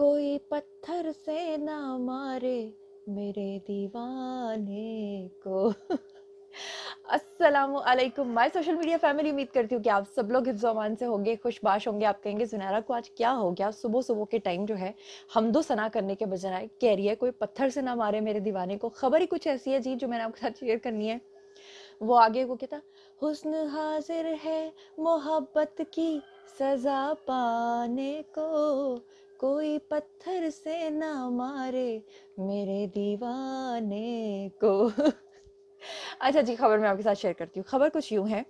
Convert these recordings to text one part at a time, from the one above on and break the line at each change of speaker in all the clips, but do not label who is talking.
कोई पत्थर से ना मारे मेरे दीवाने को Aslam my social media family उम्मीद करती हूँ कि आप सब लोग हिफ्जोमान से होंगे खुशबाश होंगे आप कहेंगे सुनहरा को आज क्या हो गया सुबह सुबह के टाइम जो है हम दो सना करने के बजाय कह रही है कोई पत्थर से ना मारे मेरे दीवाने को खबर ही कुछ ऐसी है जी जो मैंने आपके साथ शेयर करनी है वो आगे वो कहता हुस्न हाजिर है मोहब्बत की सजा पाने को कोई पत्थर से ना मारे मेरे दीवाने को अच्छा जी खबर मैं आपके साथ शेयर करती हूँ खबर कुछ यूं है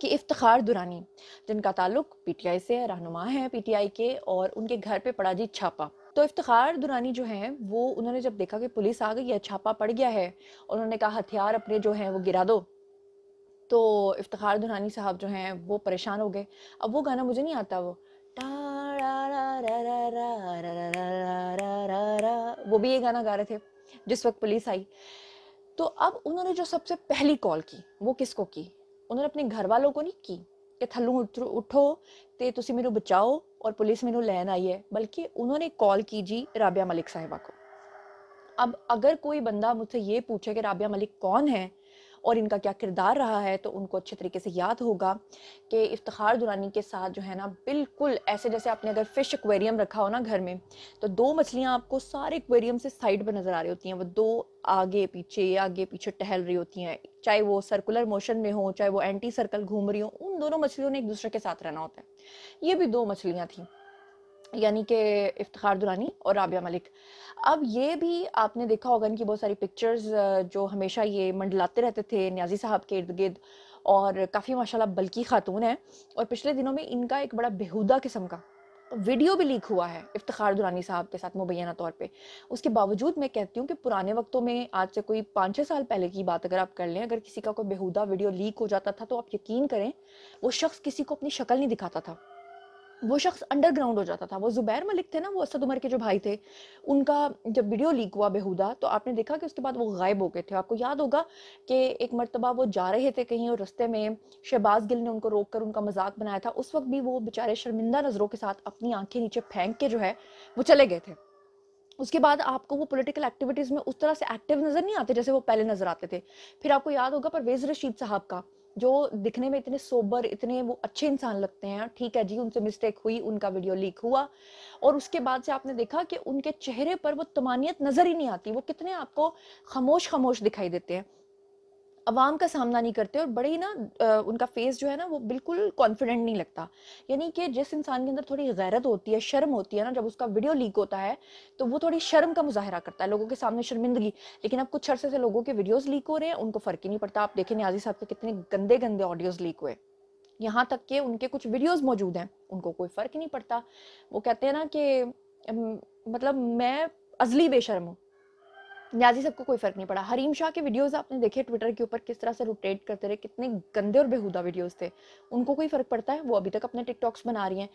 कि इफ्तार दुरानी जिनका ताल्लुक पीटीआई से है रहनुमा है पीटीआई के और उनके घर पे पड़ा जी छापा तो इफ्तार दुरानी जो है वो उन्होंने जब देखा कि पुलिस आ गई है छापा पड़ गया है उन्होंने कहा हथियार अपने जो हैं वो गिरा दो तो इफ्तार दुरानी साहब जो हैं वो परेशान हो गए अब वो गाना मुझे नहीं आता वो वो भी ये गाना गा रहे थे जिस वक्त पुलिस आई तो अब उन्होंने जो सबसे पहली कॉल की वो किसको की उन्होंने अपने घर वालों को नहीं की कि थलू उठो उठो तो तुम ਮੈਨੂੰ बचाओ और पुलिस ਮੈਨੂੰ लैन आई है बल्कि उन्होंने कॉल की जी राबिया मलिक साहिबा को अब अगर कोई बंदा मुझसे ये पूछे कि राबिया मलिक कौन है और इनका क्या किरदार रहा है तो उनको अच्छे तरीके से याद होगा कि इफ्तार दुरानी के साथ जो है ना बिल्कुल ऐसे जैसे आपने अगर फ़िश एक्वेरियम रखा हो ना घर में तो दो मछलियाँ आपको सारे एक्वेरियम से साइड पर नज़र आ रही होती हैं वो दो आगे पीछे आगे पीछे टहल रही होती हैं चाहे वो सर्कुलर मोशन में हो चाहे वो एंटी सर्कल घूम रही हो उन दोनों मछलियों ने एक दूसरे के साथ रहना होता है ये भी दो मछलियाँ थी यानी कि इफ्तार दुरानी और राबिया मलिक अब ये भी आपने देखा होगा इनकी बहुत सारी पिक्चर्स जो हमेशा ये मंडलाते रहते थे न्याजी साहब के इर्द गिर्द और काफ़ी माशाल्लाह बल्कि खातून है और पिछले दिनों में इनका एक बड़ा बेहुदा किस्म का वीडियो भी लीक हुआ है इफ्तार दुरानी साहब के साथ मुबैना तौर पे उसके बावजूद मैं कहती हूँ कि पुराने वक्तों में आज से कोई पाँच छः साल पहले की बात अगर आप कर लें अगर किसी का कोई बेहुदा वीडियो लीक हो जाता था तो आप यकीन करें वो शख्स किसी को अपनी शक्ल नहीं दिखाता था वो शख्स अंडरग्राउंड हो जाता था वो जुबैर मलिक थे ना वो असद उमर के जो भाई थे उनका जब वीडियो लीक हुआ बेहुदा तो आपने देखा कि उसके बाद वो गायब हो गए थे आपको याद होगा कि एक मरतबा वो जा रहे थे कहीं और रस्ते में शहबाज गिल ने उनको रोक कर उनका मजाक बनाया था उस वक्त भी वो बेचारे शर्मिंदा नज़रों के साथ अपनी आंखें नीचे फेंक के जो है वो चले गए थे उसके बाद आपको वो पॉलिटिकल एक्टिविटीज़ में उस तरह से एक्टिव नज़र नहीं आते जैसे वो पहले नज़र आते थे फिर आपको याद होगा परवेज़ रशीद साहब का जो दिखने में इतने सोबर इतने वो अच्छे इंसान लगते हैं ठीक है जी उनसे मिस्टेक हुई उनका वीडियो लीक हुआ और उसके बाद से आपने देखा कि उनके चेहरे पर वो तमानियत नज़र ही नहीं आती वो कितने आपको खामोश खामोश दिखाई देते हैं आवाम का सामना नहीं करते और बड़े ही ना उनका फेस जो है ना वो बिल्कुल कॉन्फिडेंट नहीं लगता यानी कि जिस इंसान के अंदर थोड़ी गैरत होती है शर्म होती है ना जब उसका वीडियो लीक होता है तो वो थोड़ी शर्म का मुजाहरा करता है लोगों के सामने शर्मिंदगी लेकिन अब कुछ अरसे से लोगों के वीडियोज़ लीक हो रहे हैं उनको फ़र्क ही नहीं पड़ता आप देखें न्याजी साहब के कितने गंदे गंदे ऑडियोज़ लीक हुए यहाँ तक कि उनके कुछ वीडियोज़ मौजूद हैं उनको कोई फ़र्क ही नहीं पड़ता वो कहते हैं ना कि मतलब मैं अजली बेशर्म हूँ न्याजी सबको कोई फर्क नहीं पड़ा हरीम शाह के वीडियोस आपने देखे ट्विटर के ऊपर किस तरह से रोटेट करते रहे कितने गंदे और बेहुदा वीडियोस थे उनको कोई फर्क पड़ता है वो अभी तक अपने टिकटॉक्स बना रही हैं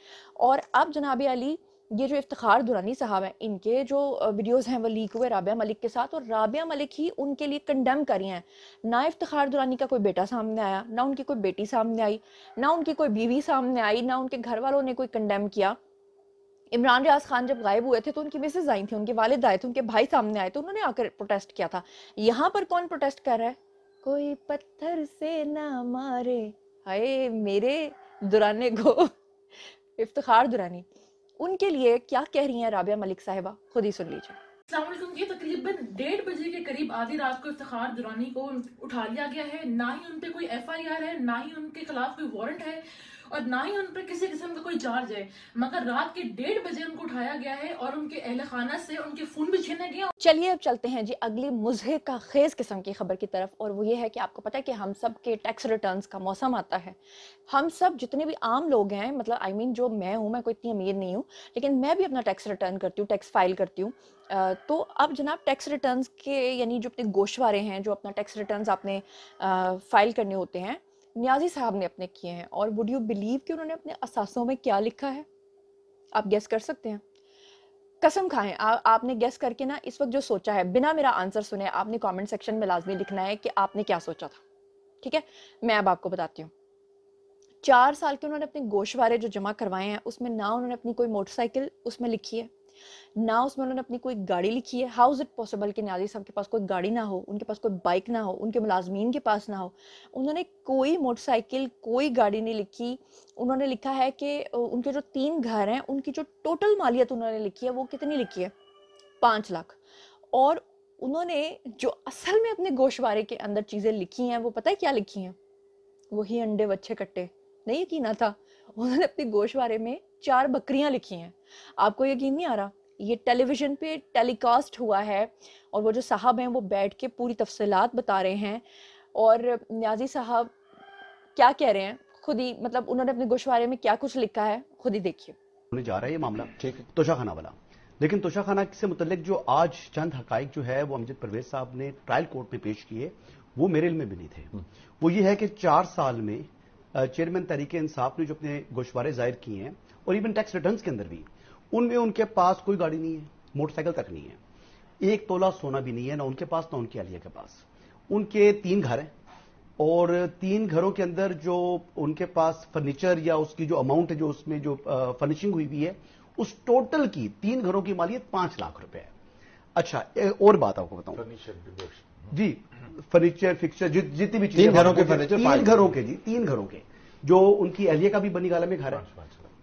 और अब जनाब अली ये जो इफ्तार दुरानी साहब हैं इनके जो वीडियोस हैं वो लीक हुए राबिया मलिक के साथ और राबिया मलिक ही उनके लिए कंडेम कर रही हैं ना इफ्तार दुरानी का कोई बेटा सामने आया ना उनकी कोई बेटी सामने आई ना उनकी कोई बीवी सामने आई ना उनके घर वालों ने कोई कंडेम किया इमरान रियाज खान जब गायब हुए थे तो उनकी मिसेज आई थी उनके वालिद आए थे उनके भाई सामने आए थे उन्होंने आकर प्रोटेस्ट किया था यहाँ पर कौन प्रोटेस्ट कर रहा है कोई पत्थर से ना मारे हाय मेरे दुराने को इफ्तार दुरानी उनके लिए क्या कह रही हैं राबिया मलिक साहिबा खुद ही सुन लीजिए ये तकरीबन डेढ़ बजे के करीब आधी रात को इफ्तार दुरानी को उठा लिया गया है ना ही उन पर कोई एफ है ना ही उनके खिलाफ कोई वारंट है और ना ही उन पर किसी किस्म का कोई चार्ज है मगर रात के डेढ़ बजे उनको उठाया गया है और उनके अहल खाना से उनके फोन भी छीने गए चलिए अब चलते हैं जी अगली मुजह का खेज किस्म की खबर की तरफ और वो ये है कि आपको पता है कि हम सब के टैक्स रिटर्न का मौसम आता है हम सब जितने भी आम लोग हैं मतलब आई I मीन mean, जो मैं हूँ मैं कोई इतनी अमीर नहीं हूँ लेकिन मैं भी अपना टैक्स रिटर्न करती हूँ टैक्स फाइल करती हूँ तो अब जनाब टैक्स रिटर्न्स के यानी जो अपने गोशवारे हैं जो अपना टैक्स रिटर्न्स आपने फाइल करने होते हैं न्याजी साहब ने अपने किए हैं और वुड यू बिलीव कि उन्होंने अपने असासों में क्या लिखा है आप गैस कर सकते हैं कसम खाएं आ, आपने गैस करके ना इस वक्त जो सोचा है बिना मेरा आंसर सुने आपने कमेंट सेक्शन में लाजमी लिखना है कि आपने क्या सोचा था ठीक है मैं अब आपको बताती हूँ चार साल के उन्होंने अपने गोशवारे जो जमा करवाए हैं उसमें ना उन्होंने अपनी कोई मोटरसाइकिल उसमें लिखी है ना उसमें उन्होंने अपनी कोई गाड़ी लिखी है हाउ इज़ इट पॉसिबल कि नाजी साहब के पास कोई गाड़ी ना हो उनके पास कोई बाइक ना हो उनके मुलाजमीन के पास ना हो उन्होंने कोई मोटरसाइकिल कोई गाड़ी नहीं लिखी उन्होंने लिखा है कि उनके जो तीन घर हैं उनकी जो टोटल मालियत उन्होंने लिखी है वो कितनी लिखी है पाँच लाख और उन्होंने जो असल में अपने गोशवारे के अंदर चीज़ें लिखी हैं वो पता है क्या लिखी हैं वही अंडे वच्छे कट्टे नहीं यकीन था उन्होंने अपने गोशवारे में चार बकरियां लिखी हैं आपको यकीन नहीं आ रहा ये टेलीविज़न पे टेलीकास्ट हुआ है और वो जो साहब हैं वो बैठ के पूरी तफसलत बता रहे हैं और न्याजी साहब क्या कह रहे हैं खुद ही मतलब उन्होंने अपने गुशवारे में क्या कुछ लिखा है खुद ही देखिए
होने जा रहा है ये मामला ठीक है तोशा खाना वाला लेकिन तोशा खाना से मुतलिक जो आज चंद हक जो है वो अमजद परवेज साहब ने ट्रायल कोर्ट में पेश किए वो मेरे इल में भी नहीं थे हम्म। वो ये है कि चार साल में चेयरमैन तरीके इंसाफ ने जो अपने गोशवारे जाहिर किए हैं और इवन टैक्स रिटर्न के अंदर भी उनमें उनके पास कोई गाड़ी नहीं है मोटरसाइकिल तक नहीं है एक तोला सोना भी नहीं है ना उनके पास ना उनकी अलिया के पास उनके तीन घर हैं और तीन घरों के अंदर जो उनके पास फर्नीचर या उसकी जो अमाउंट है जो उसमें जो फर्निशिंग हुई हुई है उस टोटल की तीन घरों की मालियत पांच लाख रुपए है अच्छा और बात आपको बताऊं फर्नीचर जी फर्नीचर फिक्सर जितनी भी चीजें घरों के फर्नीचर तीन घरों के जी तीन घरों के जो उनकी अहलिया का भी बनी गाला में घर है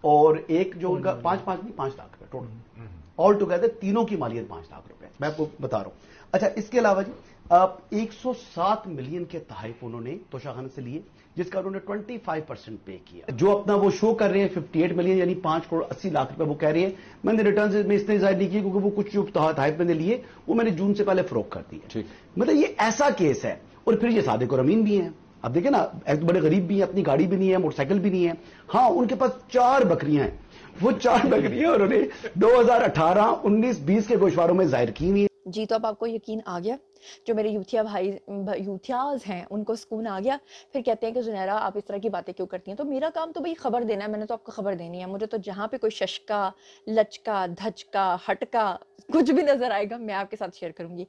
और एक जो उनका हम्म। पांच पांच नहीं पांच लाख रुपए टोटल ऑल टुगेदर तीनों की मालियत पांच लाख रुपए मैं आपको बता रहा हूं अच्छा इसके अलावा जी आप 107 मिलियन के तहफ उन्होंने तोशाखाना से लिए जिसका उन्होंने 25 परसेंट पे किया जो अपना वो शो कर रहे हैं 58 मिलियन यानी पांच करोड़ अस्सी लाख रुपए वो कह रहे हैं मैंने रिटर्न में इसने जाहिर नहीं किया क्योंकि वो कुछ जो तहफ मैंने लिए वो मैंने जून से पहले फरोख कर दिए मतलब ये ऐसा केस है और फिर ये सादिक और अमीन भी हैं अब देखिए ना ऐसे बड़े गरीब भी हैं अपनी गाड़ी भी नहीं है मोटरसाइकिल भी नहीं है हाँ उनके पास चार बकरियां हैं वो चार बकरियां उन्होंने 2018, 19, 20 के गोशवारों में जाहिर की हुई
जी तो अब आपको यकीन आ गया जो मेरे यूथिया भाई यूथियाज हैं उनको सुकून आ गया फिर कहते हैं कि जुनैरा आप इस तरह की बातें क्यों करती हैं तो मेरा काम तो भाई खबर देना है मैंने तो आपको खबर देनी है मुझे तो जहाँ पे कोई शशका लचका धचका हटका कुछ भी नज़र आएगा मैं आपके साथ शेयर करूँगी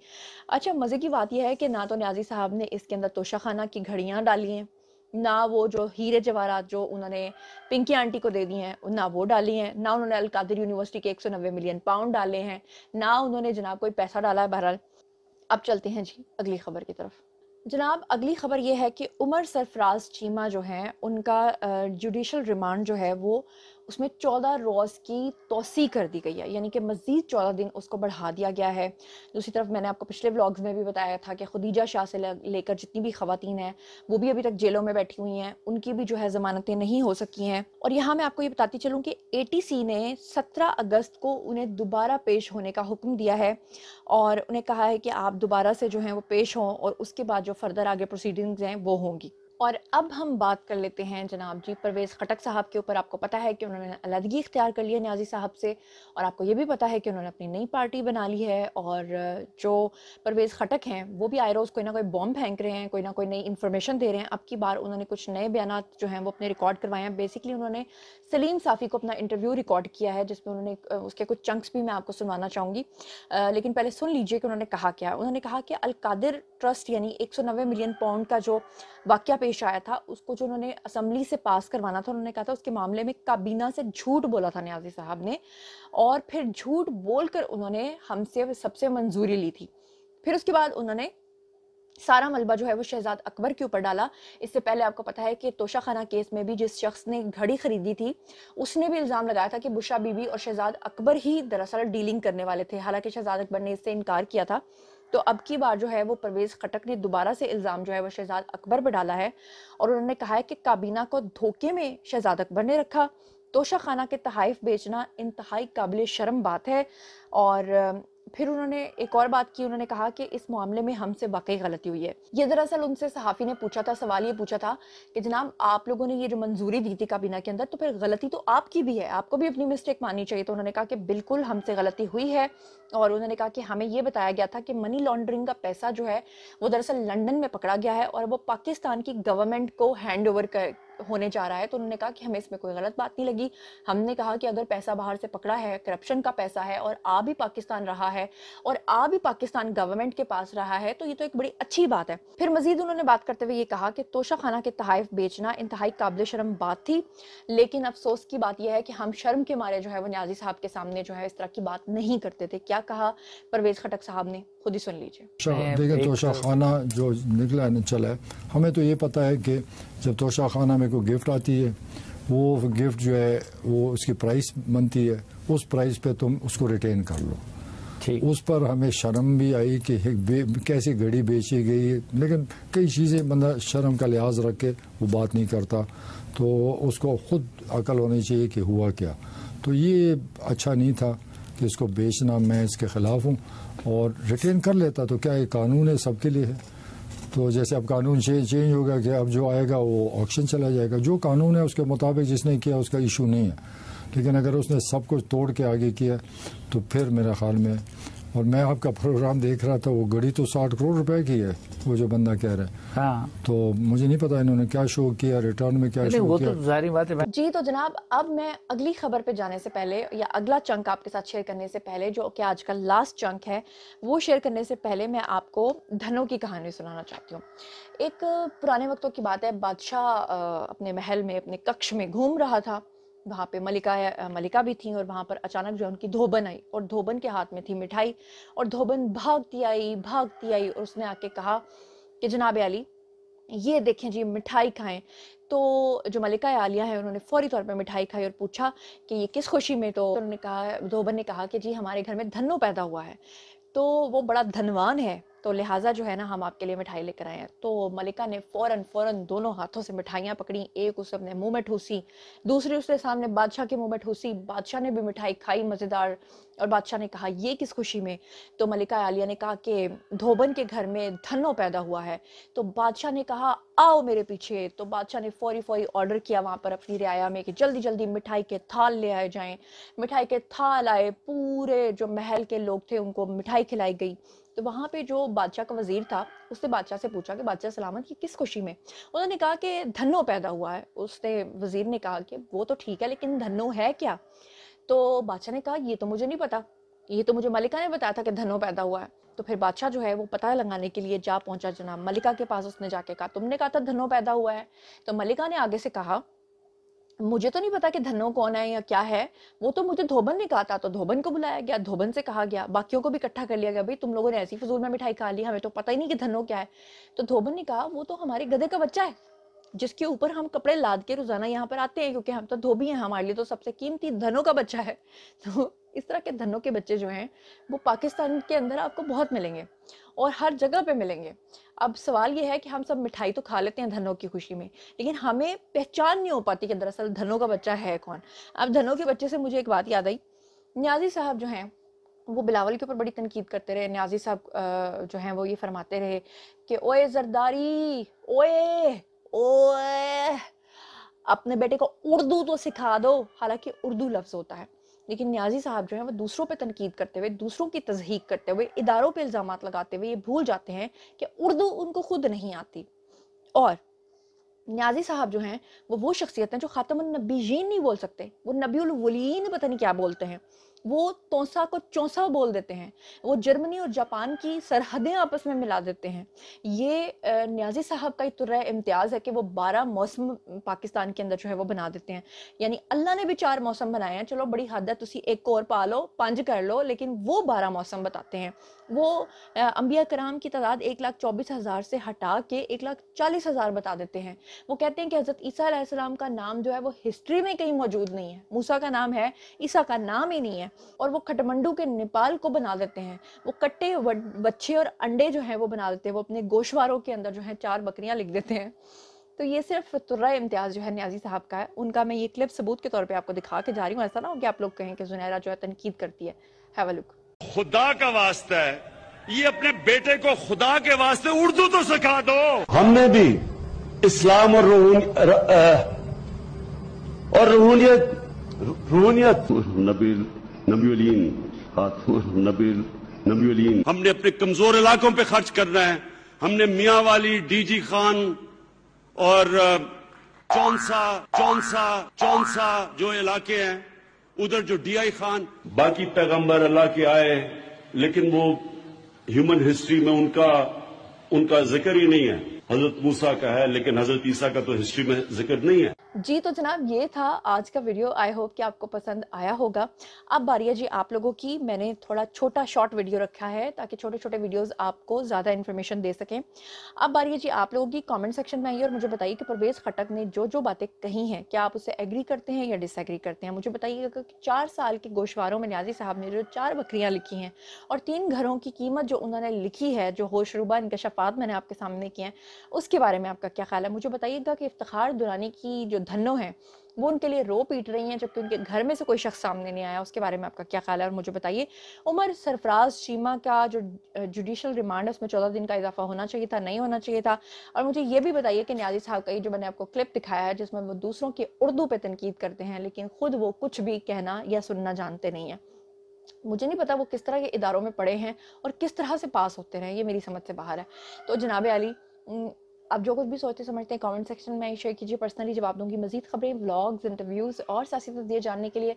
अच्छा मज़े की बात यह है कि ना तो न्याजी साहब ने इसके अंदर तोशाखाना की घड़ियाँ डाली हैं ना वो जो हीरे जवाहरात जो उन्होंने पिंकी आंटी को दे दी हैं ना वो डाली हैं ना उन्होंने अलकादिर यूनिवर्सिटी के एक सौ नब्बे मिलियन पाउंड डाले हैं ना उन्होंने जनाब कोई पैसा डाला है बहरहाल अब चलते हैं जी अगली खबर की तरफ जनाब अगली खबर ये है कि उमर सरफराज चीमा जो हैं उनका जुडिशल रिमांड जो है वो उसमें चौदह रोज़ की तोसी कर दी गई है यानी कि मज़ीद चौदह दिन उसको बढ़ा दिया गया है दूसरी तरफ मैंने आपको पिछले व्लॉग्स में भी बताया था कि खदीजा शाह से लेकर जितनी भी खातन हैं वो भी अभी तक जेलों में बैठी हुई हैं उनकी भी जो है ज़मानतें नहीं हो सकी हैं और यहाँ मैं आपको ये बताती चलूँ कि ए ने सत्रह अगस्त को उन्हें दोबारा पेश होने का हुक्म दिया है और उन्हें कहा है कि आप दोबारा से जो है वो पेश हों और उसके बाद जो फर्दर आगे प्रोसीडिंग्स हैं वो होंगी और अब हम बात कर लेते हैं जनाब जी परवेज़ खटक साहब के ऊपर आपको पता है कि उन्होंने अलहदगी इख्तियार कर लिया न्याजी साहब से और आपको ये भी पता है कि उन्होंने अपनी नई पार्टी बना ली है और जो परवेज़ खटक हैं वो भी आए रोज़ कोई ना कोई बॉम्ब फेंक रहे हैं कोई ना कोई नई इन्फॉर्मेशन दे रहे हैं अब की बार उन्होंने कुछ नए बयान जो हैं वो अपने रिकॉर्ड करवाए हैं बेसिकली उन्होंने सलीम साफ़ी को अपना इंटरव्यू रिकॉर्ड किया है जिसमें उन्होंने उसके कुछ चंक्स भी मैं आपको सुनवाना चाहूँगी लेकिन पहले सुन लीजिए कि उन्होंने कहा क्या उन्होंने कहा कि अलकादिर ट्रस्ट यानी एक मिलियन पाउंड का जो वाक़ पेश आया था उसको जो उन्होंने असम्बली से पास करवाना था उन्होंने कहा था उसके मामले में काबीना से झूठ बोला था न्याजी साहब ने और फिर झूठ बोलकर उन्होंने हमसे सबसे मंजूरी ली थी फिर उसके बाद उन्होंने सारा मलबा जो है वो शहजाद अकबर के ऊपर डाला इससे पहले आपको पता है कि तोशा खाना केस में भी जिस शख्स ने घड़ी खरीदी थी उसने भी इल्ज़ाम लगाया था कि बुशा बीबी और शहजाद अकबर ही दरअसल डीलिंग करने वाले थे हालांकि शहजाद अकबर ने इससे इनकार किया था तो अब की बार जो है वो परवेज़ खटक ने दोबारा से इल्ज़ाम जो है वो शहजाद अकबर पर डाला है और उन्होंने कहा है कि काबीना को धोखे में शहजाद अकबर ने रखा तोशा खाना के तहाइफ बेचना इंतहाई काबिल शर्म बात है और फिर उन्होंने एक और बात की उन्होंने कहा कि इस मामले में हमसे वाकई गलती हुई है ये दरअसल उनसे सहाफ़ी ने पूछा था सवाल ये पूछा था कि जनाब आप लोगों ने ये जो मंजूरी दी थी काबीना के अंदर तो फिर गलती तो आपकी भी है आपको भी अपनी मिस्टेक माननी चाहिए तो उन्होंने कहा कि बिल्कुल हमसे गलती हुई है और उन्होंने कहा कि हमें यह बताया गया था कि मनी लॉन्ड्रिंग का पैसा जो है वो दरअसल लंडन में पकड़ा गया है और वो पाकिस्तान की गवर्नमेंट को हैंड ओवर कर होने जा रहा है तो उन्होंने कहा कि हमें इसमें कोई गलत बात नहीं लगी हमने कहा कि अगर पैसा बाहर से पकड़ा है करप्शन का पैसा है और आ भी पाकिस्तान रहा है और आ भी पाकिस्तान गवर्नमेंट के पास रहा है तो ये तो एक बड़ी अच्छी बात है फिर मजीद उन्होंने बात करते हुए ये कहा कि तोशा खाना के तहफ़ बेचना इंतहाई काबिल शर्म बात थी लेकिन अफसोस की बात यह है कि हम शर्म के मारे जो है वो न्याजी साहब के सामने जो है इस तरह की बात नहीं करते थे क्या कहा परवेज़ खटक साहब ने खुद ही सुन लीजिए देखिए तोशा तो- खाना जो निकला है चला है हमें तो ये पता है कि जब तोशा खाना में कोई गिफ्ट आती है वो गिफ्ट जो है वो उसकी प्राइस बनती है उस प्राइस पे तुम उसको रिटेन कर लो ठीक उस पर हमें शर्म भी आई कि कैसे घड़ी बेची गई है लेकिन कई चीज़ें बंदा शर्म का लिहाज रख के वो बात नहीं करता तो उसको खुद अकल होनी चाहिए कि हुआ क्या तो ये अच्छा नहीं था कि इसको बेचना मैं इसके ख़िलाफ़ हूँ और रिटेन कर लेता तो क्या ये कानून है सबके लिए है तो जैसे अब कानून चेंज हो होगा कि अब जो आएगा वो ऑक्शन चला जाएगा जो कानून है उसके मुताबिक जिसने किया उसका इशू नहीं है लेकिन अगर उसने सब कुछ तोड़ के आगे किया तो फिर मेरा ख्याल में और मैं आपका प्रोग्राम देख रहा था वो घड़ी तो साठ करोड़ रुपए की है वो जो बंदा कह रहा है हाँ। तो मुझे नहीं पता इन्होंने क्या शो किया रिटर्न में क्या शो वो तो किया तो जारी बात है जी तो जनाब अब मैं अगली खबर पे जाने से पहले या अगला चंक आपके साथ शेयर करने से पहले जो कि आज का लास्ट चंक है वो शेयर करने से पहले मैं आपको धनों की कहानी सुनाना चाहती हूँ एक पुराने वक्तों की बात है बादशाह अपने महल में अपने कक्ष में घूम रहा था वहाँ पे मलिका मलिका भी थी और वहाँ पर अचानक जो है उनकी धोबन आई और धोबन के हाथ में थी मिठाई और धोबन भागती आई भागती आई और उसने आके कहा कि जनाब अली ये देखें जी मिठाई खाएं तो जो मलिका आलिया है उन्होंने फौरी तौर पर मिठाई खाई और पूछा कि ये किस खुशी में तो उन्होंने कहा धोबन ने कहा कि जी हमारे घर में धनु पैदा हुआ है तो वो बड़ा धनवान है तो लिहाजा जो है ना हम आपके लिए मिठाई लेकर आए हैं तो मलिका ने फ़ौरन फ़ौरन दोनों हाथों से मिठाइयाँ पकड़ी एक उसे अपने मुंह में ठूसी दूसरी उसके सामने बादशाह के मुंह में ठूसी बादशाह ने भी मिठाई खाई मज़ेदार और बादशाह ने कहा ये किस खुशी में तो मलिका आलिया ने कहा कि धोबन के घर में धनो पैदा हुआ है तो बादशाह ने कहा आओ मेरे पीछे तो बादशाह ने फौरी फौरी ऑर्डर किया वहाँ पर अपनी रियाया में कि जल्दी जल्दी मिठाई के थाल ले आए जाए मिठाई के थाल आए पूरे जो महल के लोग थे उनको मिठाई खिलाई गई तो वहाँ पे जो बादशाह का वजीर था उसने बादशाह से पूछा कि बादशाह सलामत ये किस खुशी में उन्होंने कहा कि धनो पैदा हुआ है उसने वजीर ने कहा कि वो तो ठीक है लेकिन धनो है क्या तो बादशाह ने कहा ये तो मुझे नहीं पता ये तो मुझे मलिका ने बताया था कि धनो पैदा हुआ है तो फिर बादशाह जो है वो पता लगाने के लिए जा पहुंचा जनाब मलिका के पास उसने जाके कहा तुमने कहा था धनो पैदा हुआ है तो मलिका ने आगे से कहा मुझे तो नहीं पता कि धनो कौन है या क्या है वो तो मुझे धोबन ने कहा था तो धोबन को बुलाया गया धोबन से कहा गया बाकियों को भी इकट्ठा कर लिया गया भाई तुम लोगों ने ऐसी फजूल में मिठाई खा ली हमें तो पता ही नहीं कि धनो क्या है तो धोबन ने कहा वो तो हमारे गधे का बच्चा है जिसके ऊपर हम कपड़े लाद के रोजाना यहाँ पर आते हैं क्योंकि हम तो धोबी हैं हमारे लिए तो सबसे कीमती धनों का बच्चा है तो इस तरह के धनों के बच्चे जो हैं वो पाकिस्तान के अंदर आपको बहुत मिलेंगे और हर जगह पे मिलेंगे अब सवाल ये है कि हम सब मिठाई तो खा लेते हैं धनों की खुशी में लेकिन हमें पहचान नहीं हो पाती कि दरअसल धनों का बच्चा है कौन अब धनों के बच्चे से मुझे एक बात याद आई न्याजी साहब जो हैं वो बिलावल के ऊपर बड़ी तनकीद करते रहे न्याजी साहब जो हैं वो ये फरमाते रहे कि ओए जरदारी ओए ओए अपने बेटे को उर्दू तो सिखा दो हालांकि उर्दू लफ्ज़ होता है लेकिन न्याजी साहब जो है वो दूसरों पर तनकीद करते हुए दूसरों की तजहीक करते हुए इदारों पर इल्ज़ाम लगाते हुए ये भूल जाते हैं कि उर्दू उनको खुद नहीं आती और न्याजी साहब जो हैं वो वो शख्सियत हैं जो ख़ातम नबीजीन नहीं बोल सकते वो नबीलवलीन पता नहीं क्या बोलते हैं वो तोसा को चौसा बोल देते हैं वो जर्मनी और जापान की सरहदें आपस में मिला देते हैं ये न्याजी साहब का तुर्र इम्तियाज़ है कि वो बारह मौसम पाकिस्तान के अंदर जो है वो बना देते हैं यानी अल्लाह ने भी चार मौसम बनाए हैं चलो बड़ी हद है तुम एक और पा लो पाँच कर लो लेकिन वो बारह मौसम बताते हैं वो अम्बिया कराम की तादाद एक लाख चौबीस हज़ार से हटा के एक लाख चालीस हज़ार बता देते हैं वो कहते हैं कि हज़रत ईसा का नाम जो है वो हिस्ट्री में कहीं मौजूद नहीं है मूसा का नाम है ईसा का नाम ही नहीं है हैं और वो खटमंडू के नेपाल को बना देते हैं वो कट्टे बच्चे और अंडे जो हैं वो बना देते हैं वो अपने गोशवारों के अंदर जो है चार बकरियां लिख देते हैं तो ये सिर्फ तुर्रा इम्तियाज़ जो है न्याजी साहब का है उनका मैं ये क्लिप सबूत के तौर पर आपको दिखा के जा रही हूँ ऐसा ना हो कि आप लोग कहें कि जुनैरा जो है तनकीद करती है हैव लुक
खुदा का वास्ता है ये अपने बेटे को खुदा के वास्ते उर्दू तो सिखा दो हमने भी इस्लाम और रूहन र, आ, और रूहनियत रूहनियत नबी नबीन हाथों नबी नबीन हमने अपने कमजोर इलाकों पर खर्च करना है हमने मियाँ वाली डी जी खान और चौंसा चौंसा चौंसा जो इलाके हैं उधर जो डी आई खान बाकी पैगम्बर अल्लाह के आए लेकिन वो ह्यूमन हिस्ट्री में उनका उनका जिक्र ही नहीं है हजरत मूसा का है लेकिन हजरत ईसा का तो हिस्ट्री में जिक्र नहीं है
जी तो जनाब ये था आज का वीडियो आई होप कि आपको पसंद आया होगा अब बारिया जी आप लोगों की मैंने थोड़ा छोटा शॉर्ट वीडियो रखा है ताकि छोटे छोटे वीडियोस आपको ज़्यादा इन्फॉर्मेशन दे सकें अब बारिया जी आप लोगों की कमेंट सेक्शन में आइए और मुझे बताइए कि परवेज़ खटक ने जो जो बातें कही हैं क्या आप उसे एग्री करते हैं या डिसएग्री करते हैं मुझे बताइएगा कि चार साल के गोशवारों में न्याजी साहब ने जो चार बकरियाँ लिखी हैं और तीन घरों की कीमत जो उन्होंने लिखी है जो होशरूबा इनकशाफात मैंने आपके सामने किए हैं उसके बारे में आपका क्या ख्याल है मुझे बताइएगा कि इफ्तार दुरानी की जो जो धनो हैं वो उनके लिए रो पीट रही हैं जबकि उनके घर में से कोई शख्स सामने नहीं आया उसके बारे में आपका क्या ख्याल है और मुझे बताइए उमर सरफराज चीमा का जो जुडिशल रिमांड है उसमें चौदह दिन का इजाफा होना चाहिए था नहीं होना चाहिए था और मुझे ये भी बताइए कि न्याजी साहब का ये जो मैंने आपको क्लिप दिखाया है जिसमें वो दूसरों की उर्दू पर तनकीद करते हैं लेकिन खुद वो कुछ भी कहना या सुनना जानते नहीं है मुझे नहीं पता वो किस तरह के इदारों में पड़े हैं और किस तरह से पास होते रहे ये मेरी समझ से बाहर है तो जनाब अली आप जो कुछ भी सोचते समझते हैं कमेंट सेक्शन में शेयर कीजिए पर्सनली जवाब दूंगी मजीद खबरें व्लॉग्स इंटरव्यूज़ और सियासी तस्वीरें जानने के लिए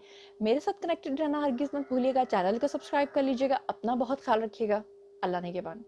मेरे साथ कनेक्टेड रहना हर मत भूलिएगा चैनल को सब्सक्राइब कर लीजिएगा अपना बहुत ख्याल रखिएगा अल्लाह ने के बाद